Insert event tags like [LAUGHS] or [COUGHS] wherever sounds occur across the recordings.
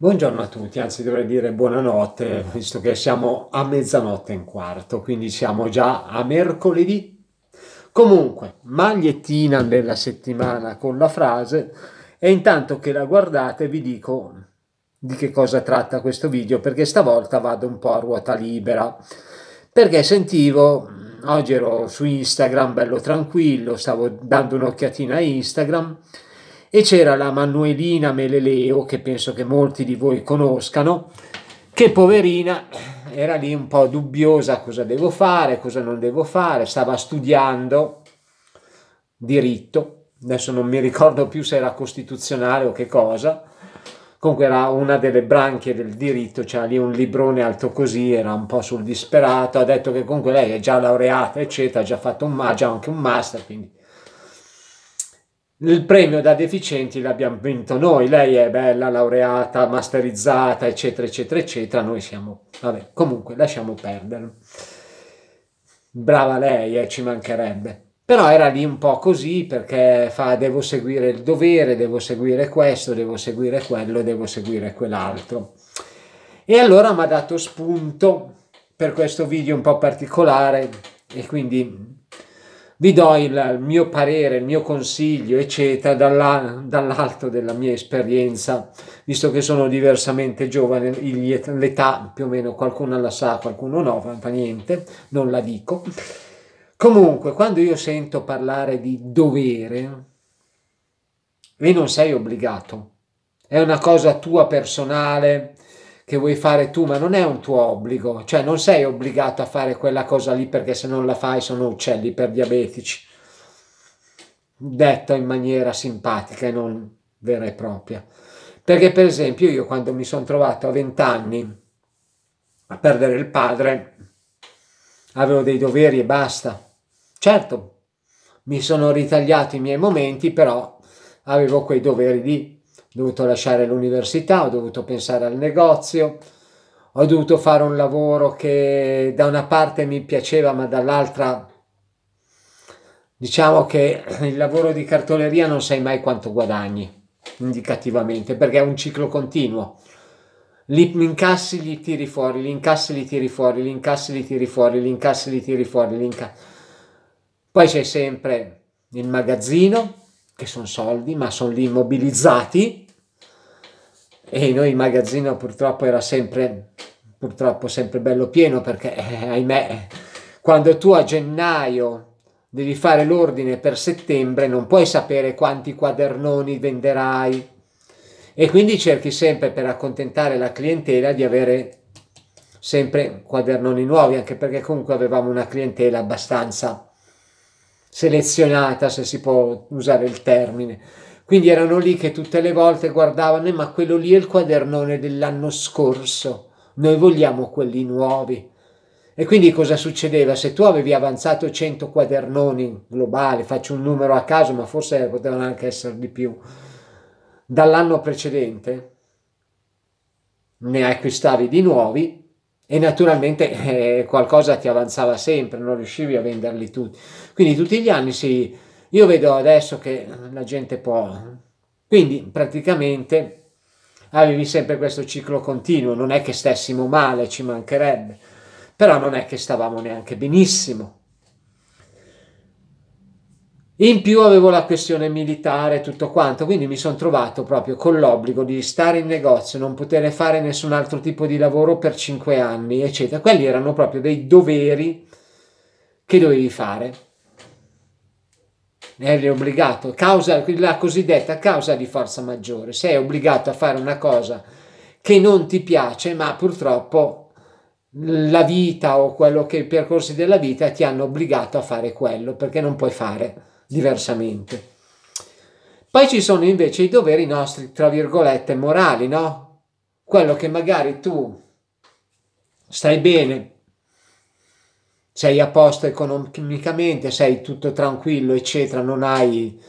Buongiorno a tutti, anzi dovrei dire buonanotte, eh. visto che siamo a mezzanotte e un quarto, quindi siamo già a mercoledì. Comunque, magliettina della settimana con la frase e intanto che la guardate vi dico di che cosa tratta questo video, perché stavolta vado un po' a ruota libera, perché sentivo, oggi ero su Instagram bello tranquillo, stavo dando un'occhiatina a Instagram, e c'era la Manuelina Meleleo, che penso che molti di voi conoscano, che poverina era lì un po' dubbiosa cosa devo fare, cosa non devo fare, stava studiando diritto, adesso non mi ricordo più se era costituzionale o che cosa, comunque era una delle branche del diritto, c'era lì un librone alto così, era un po' sul disperato, ha detto che comunque lei è già laureata, eccetera, ha già fatto un, ha già anche un master, quindi il premio da deficienti l'abbiamo vinto noi, lei è bella, laureata, masterizzata, eccetera, eccetera, eccetera, noi siamo... Vabbè, comunque lasciamo perdere. Brava lei, eh, ci mancherebbe. Però era lì un po' così perché fa devo seguire il dovere, devo seguire questo, devo seguire quello, devo seguire quell'altro. E allora mi ha dato spunto per questo video un po' particolare e quindi vi do il mio parere, il mio consiglio, eccetera, dalla, dall'alto della mia esperienza, visto che sono diversamente giovane, l'età più o meno qualcuno la sa, qualcuno no, fa niente, non la dico. Comunque, quando io sento parlare di dovere, e non sei obbligato, è una cosa tua personale, che vuoi fare tu, ma non è un tuo obbligo, cioè non sei obbligato a fare quella cosa lì perché se non la fai sono uccelli per diabetici. Detta in maniera simpatica e non vera e propria. Perché per esempio io quando mi sono trovato a 20 anni a perdere il padre, avevo dei doveri e basta. Certo, mi sono ritagliato i miei momenti, però avevo quei doveri lì dovuto lasciare l'università, ho dovuto pensare al negozio, ho dovuto fare un lavoro che da una parte mi piaceva ma dall'altra diciamo che il lavoro di cartoleria non sai mai quanto guadagni indicativamente perché è un ciclo continuo Gli incassi li tiri fuori gli incassi li tiri fuori gli incassi li tiri fuori li incassi li tiri fuori li incassi... poi c'è sempre il magazzino che sono soldi, ma sono lì immobilizzati e noi il magazzino purtroppo era sempre, purtroppo sempre bello pieno perché, eh, ahimè, quando tu a gennaio devi fare l'ordine per settembre non puoi sapere quanti quadernoni venderai e quindi cerchi sempre per accontentare la clientela di avere sempre quadernoni nuovi anche perché comunque avevamo una clientela abbastanza selezionata, se si può usare il termine. Quindi erano lì che tutte le volte guardavano, eh, ma quello lì è il quadernone dell'anno scorso, noi vogliamo quelli nuovi. E quindi cosa succedeva? Se tu avevi avanzato 100 quadernoni globali, faccio un numero a caso, ma forse potevano anche essere di più, dall'anno precedente, ne acquistavi di nuovi e naturalmente eh, qualcosa ti avanzava sempre, non riuscivi a venderli tutti. Quindi tutti gli anni si... io vedo adesso che la gente può... Quindi praticamente avevi sempre questo ciclo continuo, non è che stessimo male, ci mancherebbe, però non è che stavamo neanche benissimo. In più avevo la questione militare e tutto quanto, quindi mi sono trovato proprio con l'obbligo di stare in negozio, non poter fare nessun altro tipo di lavoro per cinque anni, eccetera. Quelli erano proprio dei doveri che dovevi fare. Eri obbligato, causa, la cosiddetta causa di forza maggiore. Sei obbligato a fare una cosa che non ti piace, ma purtroppo la vita o quello che i percorsi della vita ti hanno obbligato a fare quello, perché non puoi fare diversamente. Poi ci sono invece i doveri nostri, tra virgolette, morali, no? Quello che magari tu stai bene, sei a posto economicamente, sei tutto tranquillo, eccetera, non hai...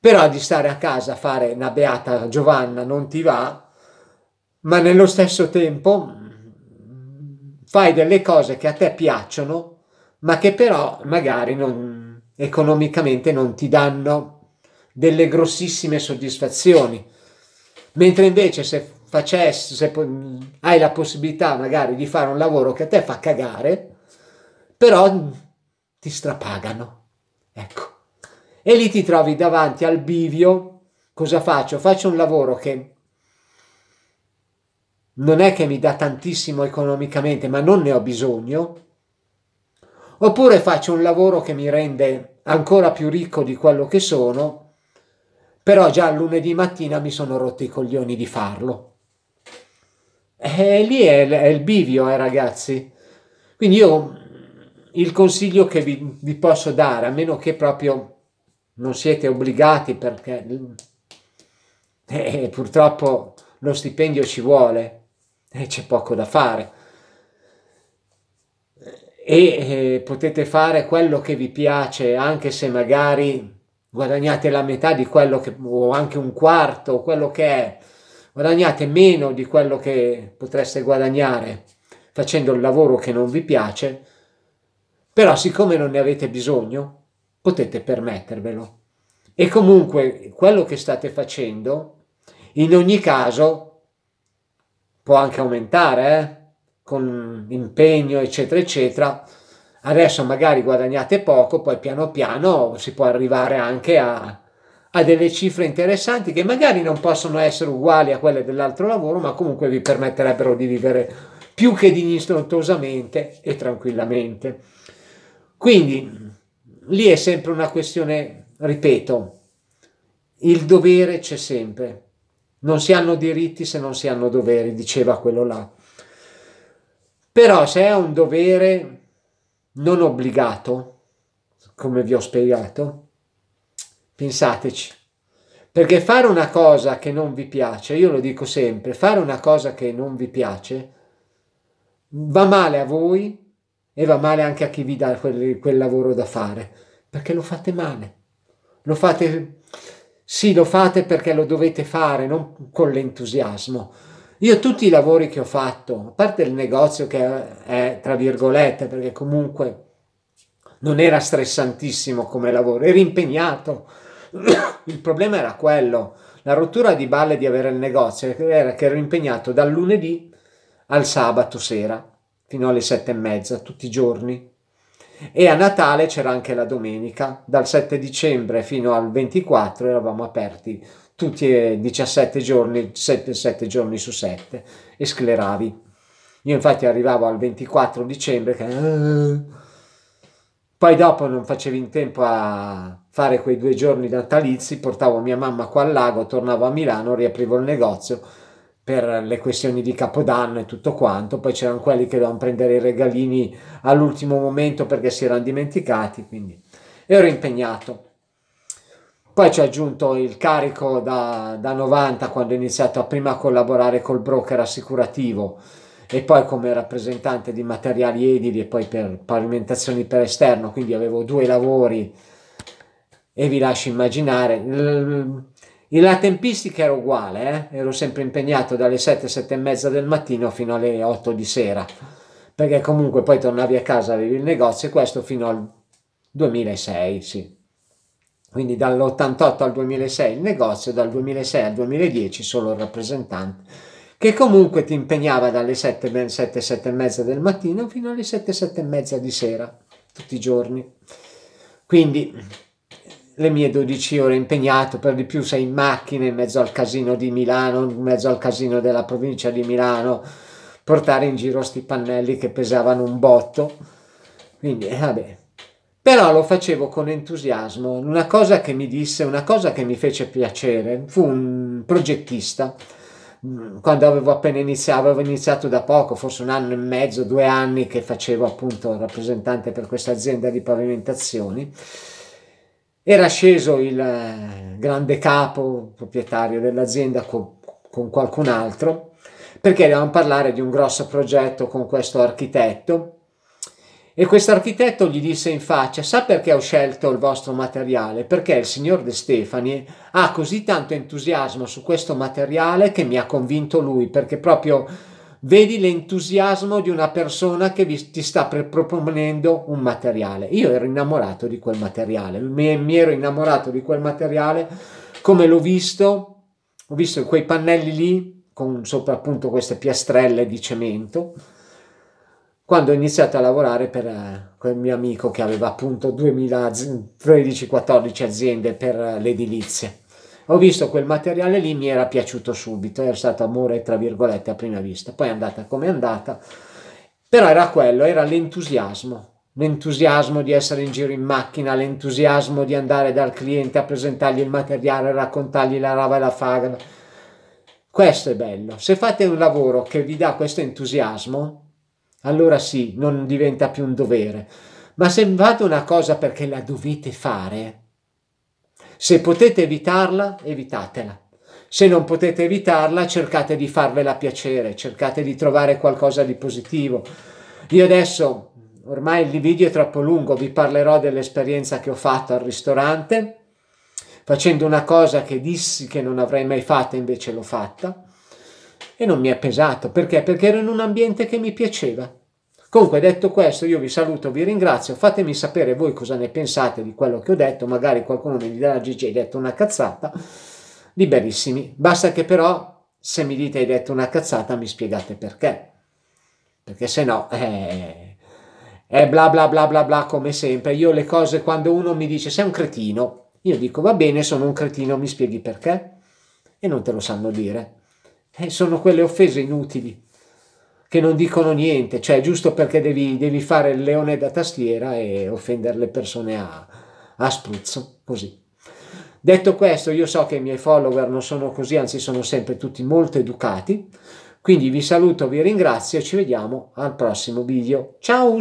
Però di stare a casa a fare una beata Giovanna non ti va, ma nello stesso tempo fai delle cose che a te piacciono, ma che però magari non, economicamente non ti danno delle grossissime soddisfazioni. Mentre invece se facessi, se hai la possibilità magari di fare un lavoro che a te fa cagare, però ti strapagano. Ecco. E lì ti trovi davanti al bivio, cosa faccio? Faccio un lavoro che non è che mi dà tantissimo economicamente, ma non ne ho bisogno, oppure faccio un lavoro che mi rende ancora più ricco di quello che sono, però già lunedì mattina mi sono rotto i coglioni di farlo. E lì è, è il bivio, eh, ragazzi. Quindi io mm, il consiglio che vi, vi posso dare, a meno che proprio non siete obbligati perché mm, [LAUGHS] eh, purtroppo lo stipendio ci vuole e eh, c'è poco da fare e eh, potete fare quello che vi piace anche se magari guadagnate la metà di quello che o anche un quarto quello che è guadagnate meno di quello che potreste guadagnare facendo il lavoro che non vi piace però siccome non ne avete bisogno potete permettervelo e comunque quello che state facendo in ogni caso può anche aumentare eh? con impegno, eccetera, eccetera. Adesso magari guadagnate poco, poi piano piano si può arrivare anche a, a delle cifre interessanti che magari non possono essere uguali a quelle dell'altro lavoro, ma comunque vi permetterebbero di vivere più che dignitosamente e tranquillamente. Quindi lì è sempre una questione, ripeto, il dovere c'è sempre. Non si hanno diritti se non si hanno doveri, diceva quello là. Però se è un dovere non obbligato, come vi ho spiegato, pensateci. Perché fare una cosa che non vi piace, io lo dico sempre, fare una cosa che non vi piace va male a voi e va male anche a chi vi dà quel, quel lavoro da fare, perché lo fate male. Lo fate, sì, lo fate perché lo dovete fare, non con l'entusiasmo io tutti i lavori che ho fatto, a parte il negozio che è tra virgolette, perché comunque non era stressantissimo come lavoro, ero impegnato. [COUGHS] Il problema era quello, la rottura di balle di avere il negozio era che ero impegnato dal lunedì al sabato sera fino alle sette e mezza tutti i giorni e a Natale c'era anche la domenica, dal 7 dicembre fino al 24 eravamo aperti tutti e 17 giorni, 7, 7 giorni su 7 e scleravi. Io infatti arrivavo al 24 dicembre che... Eh". Poi dopo non facevi in tempo a fare quei due giorni natalizi, portavo mia mamma qua al lago, tornavo a Milano, riaprivo il negozio per le questioni di Capodanno e tutto quanto. Poi c'erano quelli che dovevano prendere i regalini all'ultimo momento perché si erano dimenticati, quindi ero impegnato. Poi ci ha aggiunto il carico da, da 90 quando ho iniziato a prima collaborare col broker assicurativo e poi come rappresentante di materiali edili e poi per pavimentazioni per esterno, quindi avevo due lavori e vi lascio immaginare. La tempistica era uguale, eh? ero sempre impegnato dalle 7, 7 e mezza del mattino fino alle 8 di sera, perché comunque poi tornavi a casa, avevi il negozio e questo fino al 2006, sì quindi dall'88 al 2006 il negozio, dal 2006 al 2010 solo il rappresentante, che comunque ti impegnava dalle 7, 7, 7 e mezza del mattino fino alle 7, 7 e mezza di sera, tutti i giorni. Quindi le mie 12 ore impegnato, per di più sei in macchina in mezzo al casino di Milano, in mezzo al casino della provincia di Milano, portare in giro sti pannelli che pesavano un botto. Quindi, eh, vabbè, però lo facevo con entusiasmo. Una cosa che mi disse, una cosa che mi fece piacere, fu un progettista mm, quando avevo appena iniziato, avevo iniziato da poco, forse un anno e mezzo, due anni che facevo appunto rappresentante per questa azienda di pavimentazioni. Era sceso il eh, grande capo, proprietario dell'azienda con, con qualcun altro, perché dovevamo parlare di un grosso progetto con questo architetto e quest'architetto gli disse in faccia, sa perché ho scelto il vostro materiale? Perché il signor De Stefani ha così tanto entusiasmo su questo materiale che mi ha convinto lui, perché proprio vedi l'entusiasmo di una persona che vi, ti sta proponendo un materiale. Io ero innamorato di quel materiale, mi, mi ero innamorato di quel materiale come l'ho visto, ho visto quei pannelli lì con sopra appunto queste piastrelle di cemento quando ho iniziato a lavorare per eh, quel mio amico che aveva appunto 2013-14 aziende per eh, l'edilizia. Ho visto quel materiale lì, mi era piaciuto subito, era stato amore tra virgolette a prima vista, poi è andata come è andata, però era quello, era l'entusiasmo, l'entusiasmo di essere in giro in macchina, l'entusiasmo di andare dal cliente a presentargli il materiale, raccontargli la rava e la faga. Questo è bello. Se fate un lavoro che vi dà questo entusiasmo, allora sì, non diventa più un dovere. Ma se vado una cosa perché la dovete fare, se potete evitarla, evitatela. Se non potete evitarla, cercate di farvela piacere, cercate di trovare qualcosa di positivo. Io adesso, ormai il video è troppo lungo, vi parlerò dell'esperienza che ho fatto al ristorante, facendo una cosa che dissi che non avrei mai fatta, invece l'ho fatta e non mi è pesato. Perché? Perché ero in un ambiente che mi piaceva. Comunque, detto questo, io vi saluto, vi ringrazio. Fatemi sapere voi cosa ne pensate di quello che ho detto. Magari qualcuno mi dirà: Gigi, hai detto una cazzata. Liberissimi. Basta che, però, se mi dite hai detto una cazzata, mi spiegate perché. Perché se no, eh, è bla bla bla bla bla come sempre. Io le cose, quando uno mi dice sei un cretino, io dico va bene, sono un cretino, mi spieghi perché? E non te lo sanno dire eh, sono quelle offese inutili che non dicono niente, cioè giusto perché devi, devi fare il leone da tastiera e offendere le persone a, a spruzzo, così. Detto questo, io so che i miei follower non sono così, anzi sono sempre tutti molto educati, quindi vi saluto, vi ringrazio e ci vediamo al prossimo video. Ciao!